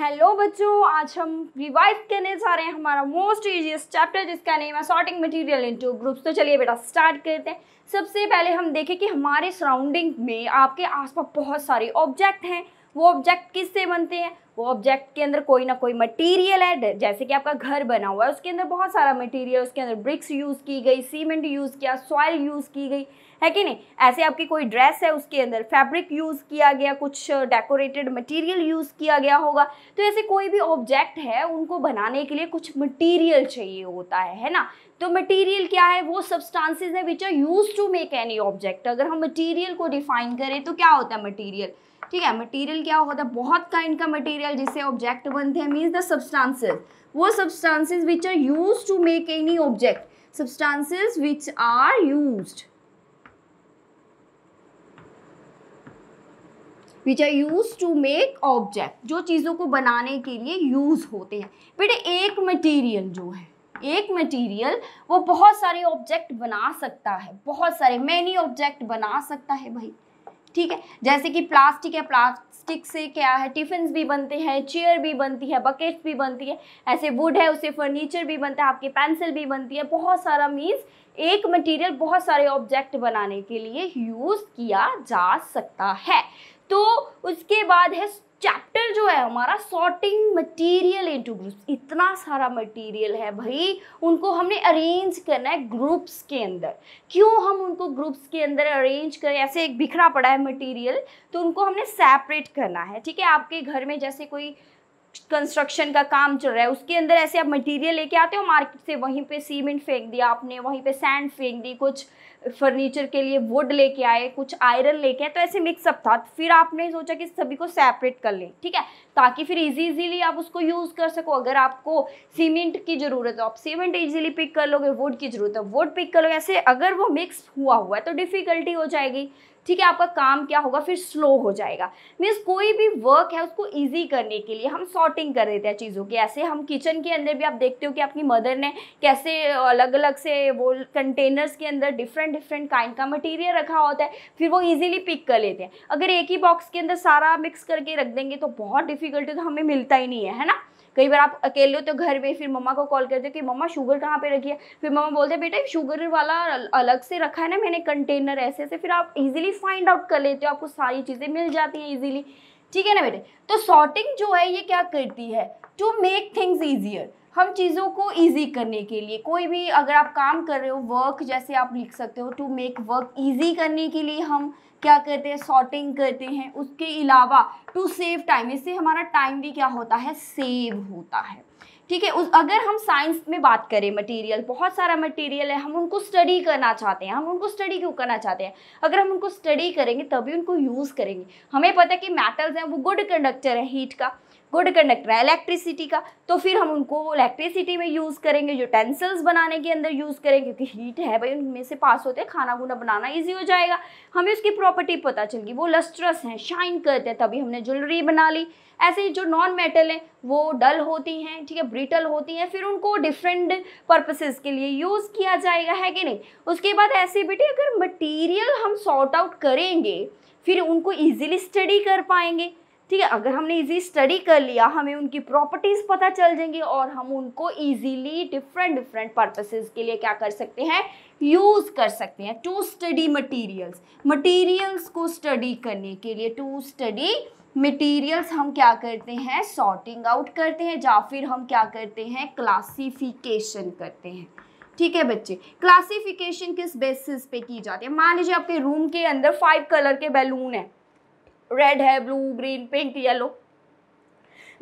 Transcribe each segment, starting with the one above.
hello बच्चों आज हम रिवाइव करने जा रहे हैं हमारा मोस्ट ईजिएस्ट चैप्टर जिसका नेम है सॉर्टिंग मटेरियल इनटू ग्रुप्स तो चलिए बेटा स्टार्ट करते हैं सबसे पहले हम देखें कि हमारे सराउंडिंग में आपके आसपास बहुत सारे ऑब्जेक्ट हैं वो ऑब्जेक्ट किससे बनते हैं वो ऑब्जेक्ट के अंदर कोई ना कोई मटेरियल है जैसे कि आपका घर बना हुआ है उसके अंदर बहुत सारा मटेरियल उसके अंदर ब्रिक्स यूज़ की गई सीमेंट यूज़ किया सॉइल यूज़ की गई है कि नहीं ऐसे आपकी कोई ड्रेस है उसके अंदर फैब्रिक यूज़ किया गया कुछ डेकोरेटेड मटेरियल यूज़ किया गया होगा तो ऐसे कोई भी ऑब्जेक्ट है उनको बनाने के लिए कुछ मटीरियल चाहिए होता है है ना तो मटेरियल क्या है वो सब्सटांसिस है which are use to make any object अगर हम मटीरियल को डिफाइन करें तो क्या होता है मटीरियल ठीक है मटेरियल क्या होता है बहुत काइंड का मटेरियल जिससे ऑब्जेक्ट बनते हैं मीन्स द सब्सटांसेज वो substances which are use to make any object substances which are use which are use to make object जो चीज़ों को बनाने के लिए यूज़ होते हैं बेटे एक मटेरियल जो है एक मटेरियल वो बहुत सारे ऑब्जेक्ट बना सकता है बहुत सारे मैनी ऑब्जेक्ट बना सकता है भाई ठीक है जैसे कि प्लास्टिक है प्लास्टिक से क्या है टिफिन भी बनते हैं चेयर भी बनती है बकेट भी बनती है ऐसे वुड है उससे फर्नीचर भी बनता है आपकी पेंसिल भी बनती है बहुत सारा मीन्स एक मटेरियल बहुत सारे ऑब्जेक्ट बनाने के लिए यूज़ किया जा सकता है तो उसके बाद है चैप्टर जो है हमारा सॉर्टिंग मटेरियल इनटू ग्रुप्स इतना सारा मटेरियल है भाई उनको हमने अरेंज करना है ग्रुप्स के अंदर क्यों हम उनको ग्रुप्स के अंदर अरेंज करें ऐसे एक बिखरा पड़ा है मटेरियल तो उनको हमने सेपरेट करना है ठीक है आपके घर में जैसे कोई कंस्ट्रक्शन का काम चल रहा है उसके अंदर ऐसे आप मटेरियल लेके आते हो मार्केट से वहीं पे सीमेंट फेंक दिया आपने वहीं पे सैंड फेंक दी कुछ फर्नीचर के लिए वुड लेके आए कुछ आयरन लेके आए तो ऐसे मिक्सअप था तो फिर आपने सोचा कि सभी को सेपरेट कर लें ठीक है ताकि फिर इजी इजीली आप उसको यूज़ कर सको अगर आपको सीमेंट की ज़रूरत हो आप सीमेंट इजीली पिक कर लोगे वुड की ज़रूरत है वुड पिक कर लोगे ऐसे अगर वो मिक्स हुआ हुआ है तो डिफ़िकल्टी हो जाएगी ठीक है आपका काम क्या होगा फिर स्लो हो जाएगा मीन्स कोई भी वर्क है उसको ईजी करने के लिए हम सॉर्टिंग कर देते हैं चीज़ों की ऐसे हम किचन के अंदर भी आप देखते हो कि अपनी मदर ने कैसे अलग अलग से वो कंटेनर्स के अंदर डिफरेंट डिफरेंट काइंड का मटीरियल रखा होता है फिर वो ईजिली पिक कर लेते हैं अगर एक ही बॉक्स के अंदर सारा मिक्स करके रख देंगे तो बहुत डिफिकल्टी तो हमें मिलता ही नहीं है है ना कई बार आप अकेले हो तो घर में फिर मम्मा को कॉल करते हो कि मम्मा शुगर कहाँ पे रखी है फिर मम्मा बोलते हैं बेटा शुगर वाला अलग से रखा है ना मैंने कंटेनर ऐसे ऐसे फिर आप इजीली फाइंड आउट कर लेते हो आपको सारी चीज़ें मिल जाती हैं ईजिली ठीक है ना बेटे तो सॉर्टिंग जो है ये क्या करती है टू मेक थिंग्स ईजियर हम चीज़ों को ईजी करने के लिए कोई भी अगर आप काम कर रहे हो वर्क जैसे आप लिख सकते हो टू मेक वर्क ईजी करने के लिए हम क्या करते हैं सॉर्टिंग करते हैं उसके अलावा टू सेव टाइम इससे हमारा टाइम भी क्या होता है सेव होता है ठीक है उस अगर हम साइंस में बात करें मटेरियल बहुत सारा मटेरियल है हम उनको स्टडी करना चाहते हैं हम उनको स्टडी क्यों करना चाहते हैं अगर हम उनको स्टडी करेंगे तभी उनको यूज़ करेंगे हमें पता है कि मेटल्स हैं वो गुड कंडक्टर है हीट का गुड कंडक्टर है इलेक्ट्रिसिटी का तो फिर हम उनको इलेक्ट्रिसिटी में यूज़ करेंगे यूटेंसिल्स बनाने के अंदर यूज़ करेंगे क्योंकि हीट है भाई उनमें से पास होते हैं खाना गुना बनाना ईजी हो जाएगा हमें उसकी प्रॉपर्टी पता चल गई वो लस्ट्रस हैं शाइन करते हैं तभी हमने ज्वेलरी बना ली ऐसे ही जो नॉन मेटल हैं वो डल होती हैं ठीक है ब्रिटल होती हैं फिर उनको डिफरेंट पर्पसेस के लिए यूज़ किया जाएगा है कि नहीं उसके बाद ऐसे बेटे अगर मटेरियल हम सॉर्ट आउट करेंगे फिर उनको इजीली स्टडी कर पाएंगे ठीक है अगर हमने इजी स्टडी कर लिया हमें उनकी प्रॉपर्टीज़ पता चल जाएंगी और हम उनको इजीली डिफरेंट डिफरेंट पर्पसेस के लिए क्या कर सकते हैं यूज़ कर सकते हैं टू स्टडी मटेरियल्स मटेरियल्स को स्टडी करने के लिए टू स्टडी मटेरियल्स हम क्या करते हैं सॉर्टिंग आउट करते हैं या फिर हम क्या करते हैं क्लासीफिकेशन करते हैं ठीक है बच्चे क्लासीफिकेशन किस बेसिस पे की जाती है मान लीजिए आपके रूम के अंदर फाइव कलर के बैलून है रेड है blue green pink yellow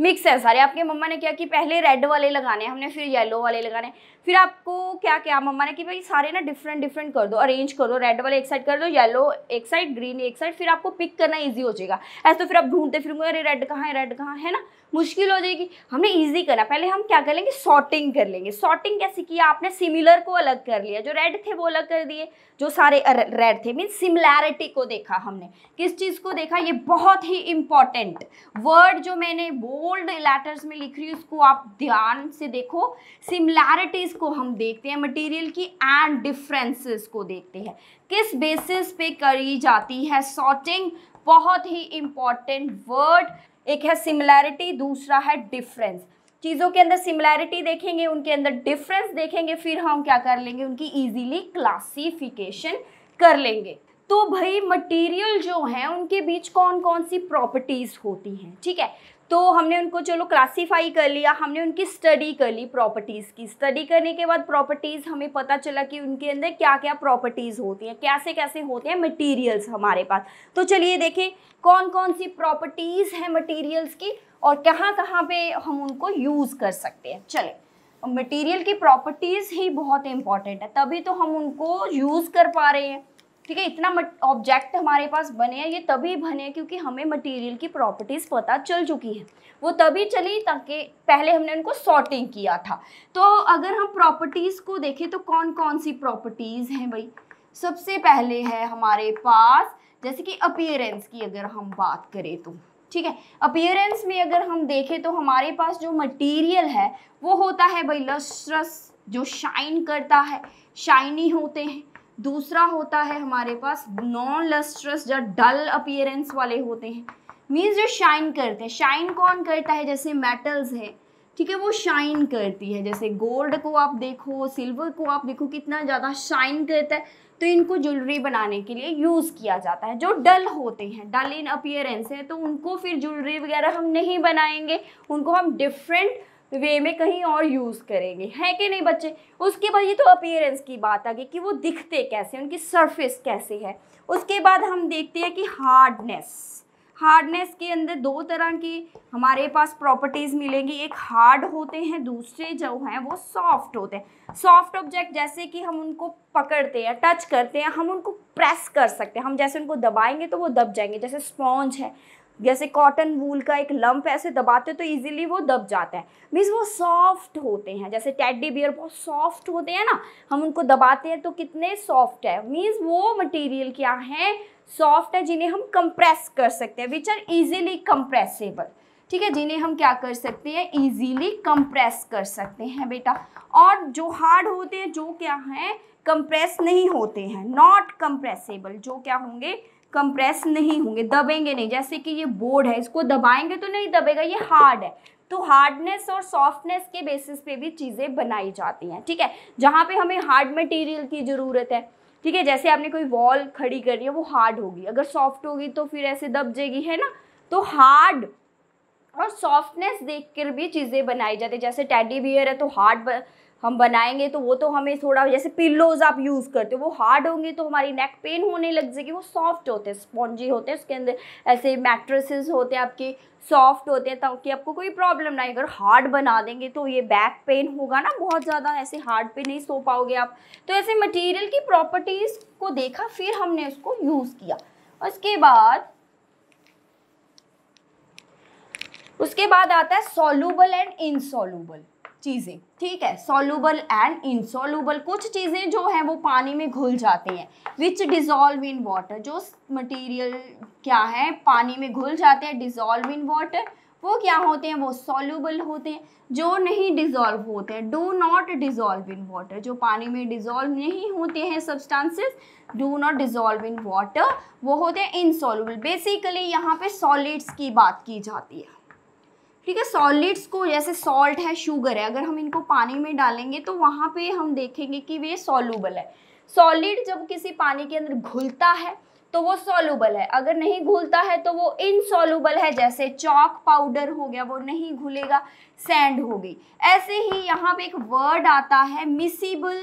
mix है सारे आपके मम्मा ने क्या कि पहले रेड वाले लगाने हमने फिर येलो वाले लगाने फिर आपको क्या क्या मम्मा ने कि भाई सारे ना डिफरेंट डिफरेंट कर दो अरेंज कर दो रेड वाले एक साइड कर दो येलो एक साइड ग्रीन एक साइड फिर आपको पिक करना ईजी हो जाएगा ऐसे तो फिर आप ढूंढते फिर अरे रेड कहाँ है रेड कहाँ है ना मुश्किल हो जाएगी हमने ईजी करा पहले हम क्या कर लेंगे सॉर्टिंग कर लेंगे सॉर्टिंग कैसे किया आपने सिमिलर को अलग कर लिया जो रेड थे वो अलग कर दिए जो सारे रेड थे मीन सिमिलैरिटी को देखा हमने किस चीज़ को देखा ये बहुत ही इम्पॉर्टेंट वर्ड जो मैंने बोल्ड लेटर्स में लिख रही हूँ उसको आप ध्यान से देखो सिमिलैरिटीज़ को हम देखते हैं मटीरियल की एंड डिफ्रेंसेस को देखते हैं किस बेसिस पे करी जाती है सॉर्टिंग बहुत ही इम्पॉर्टेंट वर्ड एक है सिमिलैरिटी दूसरा है डिफरेंस चीज़ों के अंदर सिमिलैरिटी देखेंगे उनके अंदर डिफरेंस देखेंगे फिर हम क्या कर लेंगे उनकी इजीली क्लासिफिकेशन कर लेंगे तो भाई मटेरियल जो है उनके बीच कौन कौन सी प्रॉपर्टीज़ होती हैं ठीक है तो हमने उनको चलो क्लासीफाई कर लिया हमने उनकी स्टडी कर ली प्रॉपर्टीज़ की स्टडी करने के बाद प्रॉपर्टीज़ हमें पता चला कि उनके अंदर क्या क्या प्रॉपर्टीज़ होती हैं कैसे कैसे होते हैं मटेरियल्स हमारे पास तो चलिए देखें कौन कौन सी प्रॉपर्टीज़ हैं मटेरियल्स की और कहाँ कहाँ पे हम उनको यूज़ कर सकते हैं चले मटीरियल की प्रॉपर्टीज़ ही बहुत इंपॉर्टेंट है तभी तो हम उनको यूज़ कर पा रहे हैं ठीक है इतना ऑब्जेक्ट हमारे पास बने हैं ये तभी बने क्योंकि हमें मटेरियल की प्रॉपर्टीज़ पता चल चुकी है वो तभी चली ताकि पहले हमने उनको सॉर्टिंग किया था तो अगर हम प्रॉपर्टीज़ को देखें तो कौन कौन सी प्रॉपर्टीज़ हैं भाई सबसे पहले है हमारे पास जैसे कि अपियरेंस की अगर हम बात करें तो ठीक है अपियरेंस में अगर हम देखें तो हमारे पास जो मटीरियल है वो होता है भाई लस्ट्रस जो शाइन करता है शाइनी होते हैं दूसरा होता है हमारे पास नॉन लस्ट्रस या डल अपियरेंस वाले होते हैं मीन्स जो शाइन करते हैं शाइन कौन करता है जैसे मेटल्स है ठीक है वो शाइन करती है जैसे गोल्ड को आप देखो सिल्वर को आप देखो कितना ज़्यादा शाइन करता है तो इनको ज्वेलरी बनाने के लिए यूज़ किया जाता है जो डल होते हैं डल इन अपियरेंस है तो उनको फिर ज्वेलरी वगैरह हम नहीं बनाएंगे उनको हम डिफरेंट वे में कहीं और यूज़ करेंगे है कि नहीं बच्चे उसके बाद ये तो अपीयरेंस की बात आ गई कि वो दिखते कैसे उनकी सरफेस कैसे है उसके बाद हम देखते हैं कि हार्डनेस हार्डनेस के अंदर दो तरह की हमारे पास प्रॉपर्टीज़ मिलेंगी एक हार्ड होते हैं दूसरे जो हैं वो सॉफ्ट होते हैं सॉफ्ट ऑब्जेक्ट जैसे कि हम उनको पकड़ते हैं टच करते हैं हम उनको प्रेस कर सकते हैं हम जैसे उनको दबाएंगे तो वो दब जाएंगे जैसे स्पॉन्ज है जैसे कॉटन वूल का एक लंप ऐसे दबाते तो इजीली वो दब जाता है मीन्स वो सॉफ्ट होते हैं जैसे टेडी बियर बहुत सॉफ्ट होते हैं ना हम उनको दबाते हैं तो कितने सॉफ्ट है मीन्स वो मटेरियल क्या है सॉफ्ट है जिन्हें हम कंप्रेस कर सकते हैं विच आर इजीली कंप्रेसेबल ठीक है जिन्हें हम क्या कर सकते हैं इजीली कंप्रेस कर सकते हैं बेटा और जो हार्ड होते हैं जो क्या है कंप्रेस नहीं होते हैं नॉट कंप्रेसेबल जो क्या होंगे कंप्रेस नहीं होंगे दबेंगे नहीं जैसे कि ये बोर्ड है इसको दबाएंगे तो नहीं दबेगा ये हार्ड है तो हार्डनेस और सॉफ्टनेस के बेसिस पे भी चीज़ें बनाई जाती हैं ठीक है जहाँ पे हमें हार्ड मटेरियल की ज़रूरत है ठीक है जैसे आपने कोई वॉल खड़ी करी है वो हार्ड होगी अगर सॉफ्ट होगी तो फिर ऐसे दब जाएगी है ना तो हार्ड और सॉफ्टनेस देख भी चीज़ें बनाई जाती है जैसे टेडी बियर है तो हार्ड हम बनाएंगे तो वो तो हमें थोड़ा जैसे पिल्लोज आप यूज़ करते हो वो हार्ड होंगे तो हमारी नेक पेन होने लग जाएगी वो सॉफ्ट होते हैं स्पॉन्जी होते हैं उसके अंदर ऐसे मैट्रेसेस होते हैं आपके सॉफ्ट होते हैं ताकि आपको कोई प्रॉब्लम ना अगर हार्ड बना देंगे तो ये बैक पेन होगा ना बहुत ज़्यादा ऐसे हार्ड पे नहीं सो पाओगे आप तो ऐसे मटेरियल की प्रॉपर्टीज़ को देखा फिर हमने उसको यूज़ किया उसके बाद उसके बाद आता है सोलूबल एंड इनसोलूबल चीज़ें ठीक है सोलूबल एंड इनसोलूबल कुछ चीज़ें जो हैं वो पानी में घुल जाती हैं विच डिज़ोल्व इन वाटर जो मटेरियल क्या है पानी में घुल जाते हैं डिजोल्व इन वाटर वो क्या होते हैं वो सोलूबल होते हैं जो नहीं डिज़ोल्व होते हैं do not dissolve in water जो पानी में डिज़ोल्व नहीं होते हैं substances do not dissolve in water वो होते हैं इनसोलूबल बेसिकली यहाँ पे सॉलिड्स की बात की जाती है ठीक है सॉलिड्स को जैसे सॉल्ट है शुगर है अगर हम इनको पानी में डालेंगे तो वहाँ पे हम देखेंगे कि वे सोलूबल है सॉलिड जब किसी पानी के अंदर घुलता है तो वो सोलूबल है अगर नहीं घुलता है तो वो इनसॉलूबल है जैसे चौक पाउडर हो गया वो नहीं घुलेगा सैंड हो गई ऐसे ही यहाँ पे एक वर्ड आता है मिसिबल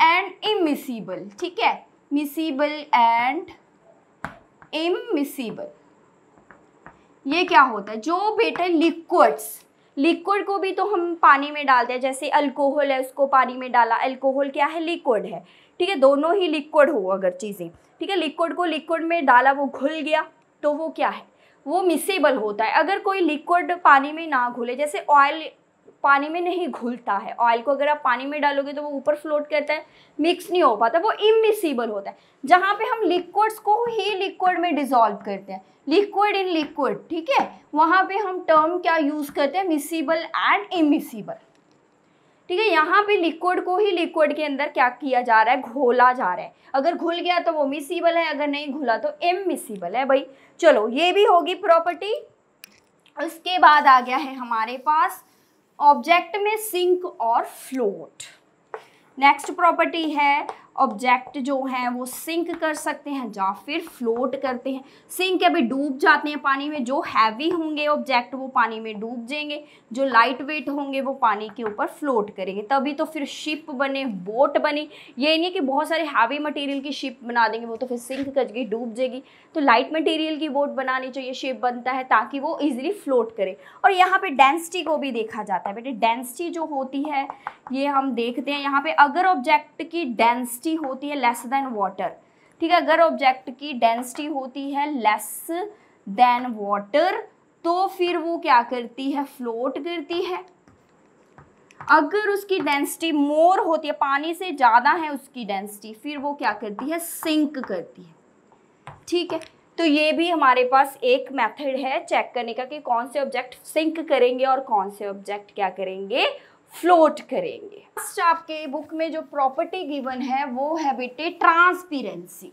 एंड इमिसिबल ठीक है मिसिबल एंड इमिसिबल ये क्या होता है जो बेटे लिक्विड्स लिक्विड को भी तो हम पानी में डालते हैं जैसे अल्कोहल है उसको पानी में डाला अल्कोहल क्या है लिक्विड है ठीक है दोनों ही लिक्विड हो अगर चीज़ें ठीक है लिक्विड को लिक्विड में डाला वो घुल गया तो वो क्या है वो मिसेबल होता है अगर कोई लिक्विड पानी में ना घुले जैसे ऑयल पानी में नहीं घुलता है ऑयल को अगर आप पानी में डालोगे तो वो ऊपर फ्लोट करता है मिक्स नहीं हो पाता वो इमिसिबल होता है जहाँ पे हम लिक्विड्स को ही लिक्विड में डिजॉल्व करते हैं लिक्विड इन लिक्विड ठीक है वहाँ पे हम टर्म क्या यूज़ करते हैं मिसिबल एंड इमिसिबल ठीक है यहाँ पे लिक्विड को ही लिक्विड के अंदर क्या किया जा रहा है घोला जा रहा है अगर घुल गया तो वो मिसिबल है अगर नहीं घुला तो इमिसिबल है भाई चलो ये भी होगी प्रॉपर्टी उसके बाद आ गया है हमारे पास ऑब्जेक्ट में सिंक और फ्लोट नेक्स्ट प्रॉपर्टी है ऑब्जेक्ट जो हैं वो सिंक कर सकते हैं या फिर फ्लोट करते हैं सिंक अभी डूब जाते हैं पानी में जो हैवी होंगे ऑब्जेक्ट वो पानी में डूब जाएंगे जो लाइट वेट होंगे वो पानी के ऊपर फ्लोट करेंगे तभी तो फिर शिप बने बोट बने ये नहीं कि बहुत सारे हैवी मटेरियल की शिप बना देंगे वो तो फिर सिंक कर गई डूब जाएगी तो लाइट मटेरियल की बोट बनानी चाहिए शिप बनता है ताकि वो ईजिली फ्लोट करे और यहाँ पर डेंसिटी को भी देखा जाता है बेटे डेंसिटी जो होती है ये हम देखते हैं यहाँ पर अगर ऑब्जेक्ट की डेंसिटी डेंसिटी होती है लेस देन वाटर ठीक है अगर ऑब्जेक्ट की डेंसिटी होती है लेस देन वाटर तो फिर वो क्या करती है फ्लोट करती है अगर उसकी डेंसिटी मोर होती है पानी से ज़्यादा है उसकी डेंसिटी फिर वो क्या करती है सिंक करती है ठीक है तो ये भी हमारे पास एक मेथड है चेक करने का कि कौन से ऑब्जेक्ट सिंक करेंगे और कौन से ऑब्जेक्ट क्या करेंगे फ्लोट करेंगे लास्ट आपके बुक में जो प्रॉपर्टी गिवन है वो है बेटे ट्रांसपेरेंसी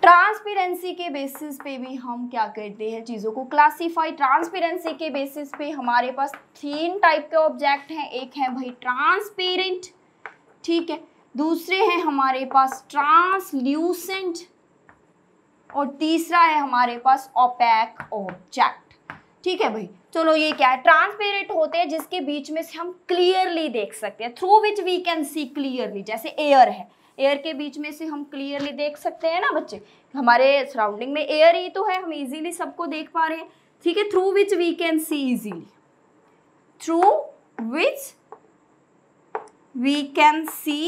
ट्रांसपेरेंसी के बेसिस पे भी हम क्या करते हैं चीज़ों को क्लासिफाई ट्रांसपेरेंसी के बेसिस पे हमारे पास तीन टाइप के ऑब्जेक्ट हैं एक है भाई ट्रांसपेरेंट ठीक है दूसरे हैं हमारे पास ट्रांसल्यूसेंट और तीसरा है हमारे पास ओपैक ऑब्जेक्ट ठीक है भाई चलो ये क्या है ट्रांसपेरेंट होते हैं जिसके बीच में से हम क्लियरली देख सकते हैं through which we can see clearly जैसे एयर है एयर के बीच में से हम क्लियरली देख सकते हैं ना बच्चे हमारे सराउंडिंग में एयर ही तो है हम इजीली सबको देख पा रहे हैं ठीक है through which we can see easily through which we can see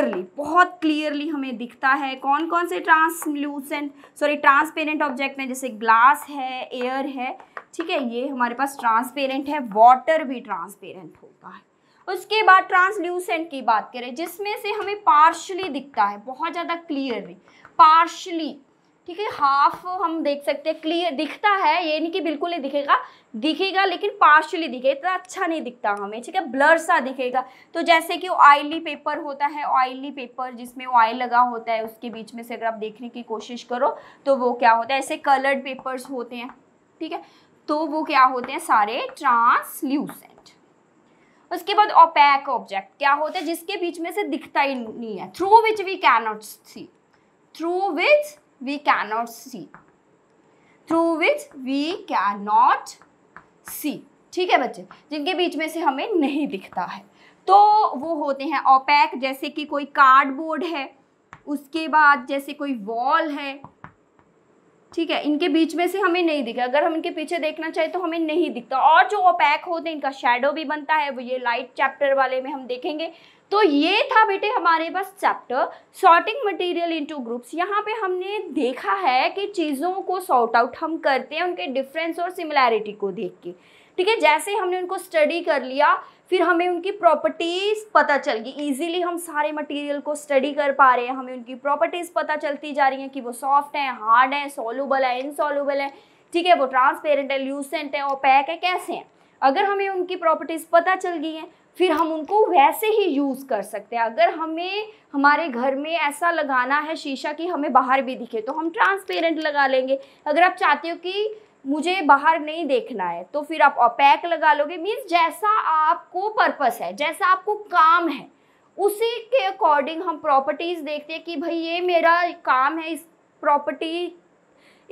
clearly बहुत क्लियरली हमें दिखता है कौन कौन से ट्रांसलूसेंट सॉरी ट्रांसपेरेंट ऑब्जेक्ट हैं जैसे ग्लास है एयर है ठीक है ये हमारे पास ट्रांसपेरेंट है वाटर भी ट्रांसपेरेंट होता है उसके बाद ट्रांसल्यूसेंट की बात करें जिसमें से हमें पार्शली दिखता है बहुत ज़्यादा क्लियरली पार्शली ठीक है हाफ हम देख सकते हैं क्लियर दिखता है ये नहीं कि बिल्कुल नहीं दिखेगा दिखेगा लेकिन पार्शली दिखेगा इतना अच्छा नहीं दिखता हमें ठीक है ब्लर सा दिखेगा तो जैसे कि ऑयली पेपर होता है ऑयली पेपर जिसमें ऑयल लगा होता है उसके बीच में से अगर आप देखने की कोशिश करो तो वो क्या होता है ऐसे कलर्ड पेपर्स होते हैं ठीक है तो वो क्या होते हैं सारे ट्रांसल्यूसेंट उसके बाद ओपैक ऑब्जेक्ट क्या होता है जिसके बीच में से दिखता ही नहीं है through which we can not see through which we cannot see through which we cannot see ठीक है बच्चे जिनके बीच में से हमें नहीं दिखता है तो वो होते हैं ओपैक जैसे कि कोई कार्डबोर्ड है उसके बाद जैसे कोई वॉल है ठीक है इनके बीच में से हमें नहीं दिखा अगर हम इनके पीछे देखना चाहें तो हमें नहीं दिखता और जो ओपैक होते हैं इनका शेडो भी बनता है वो ये लाइट चैप्टर वाले में हम देखेंगे तो ये था बेटे हमारे पास chapter sorting material into groups यहाँ पे हमने देखा है कि चीज़ों को सॉर्ट आउट हम करते हैं उनके डिफरेंस और सिमिलैरिटी को देख के ठीक है जैसे हमने उनको स्टडी कर लिया फिर हमें उनकी प्रॉपर्टीज़ पता चल गई ईजिली हम सारे मटेरियल को स्टडी कर पा रहे हैं हमें उनकी प्रॉपर्टीज़ पता चलती जा रही हैं कि वो सॉफ्ट हैं हार्ड हैं सोलूबल है इनसॉलूबल है ठीक है वो ट्रांसपेरेंट है ल्यूसेंट है ओपैक है कैसे हैं अगर हमें उनकी प्रॉपर्टीज़ पता चल गई हैं फिर हम उनको वैसे ही यूज़ कर सकते हैं अगर हमें हमारे घर में ऐसा लगाना है शीशा कि हमें बाहर भी दिखे तो हम ट्रांसपेरेंट लगा लेंगे अगर आप चाहते हो कि मुझे बाहर नहीं देखना है तो फिर आप ओपैक लगा लोगे मीन्स जैसा आपको पर्पस है जैसा आपको काम है उसी के अकॉर्डिंग हम प्रॉपर्टीज़ देखते हैं कि भाई ये मेरा काम है इस प्रॉपर्टी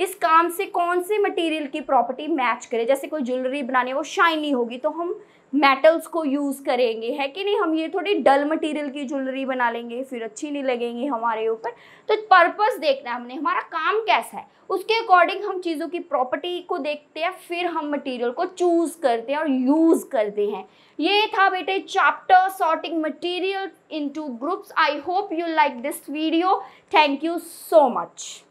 इस काम से कौन से मटेरियल की प्रॉपर्टी मैच करे जैसे कोई ज्वेलरी बनानी है वो शाइनी होगी तो हम मेटल्स को यूज़ करेंगे है कि नहीं हम ये थोड़ी डल मटेरियल की ज्वेलरी बना लेंगे फिर अच्छी नहीं लगेंगी हमारे ऊपर तो पर्पस देखना है हमने हमारा काम कैसा है उसके अकॉर्डिंग हम चीज़ों की प्रॉपर्टी को देखते हैं फिर हम मटेरियल को चूज़ करते हैं और यूज़ करते हैं ये था बेटे chapter sorting material in groups I hope you like this video thank you so much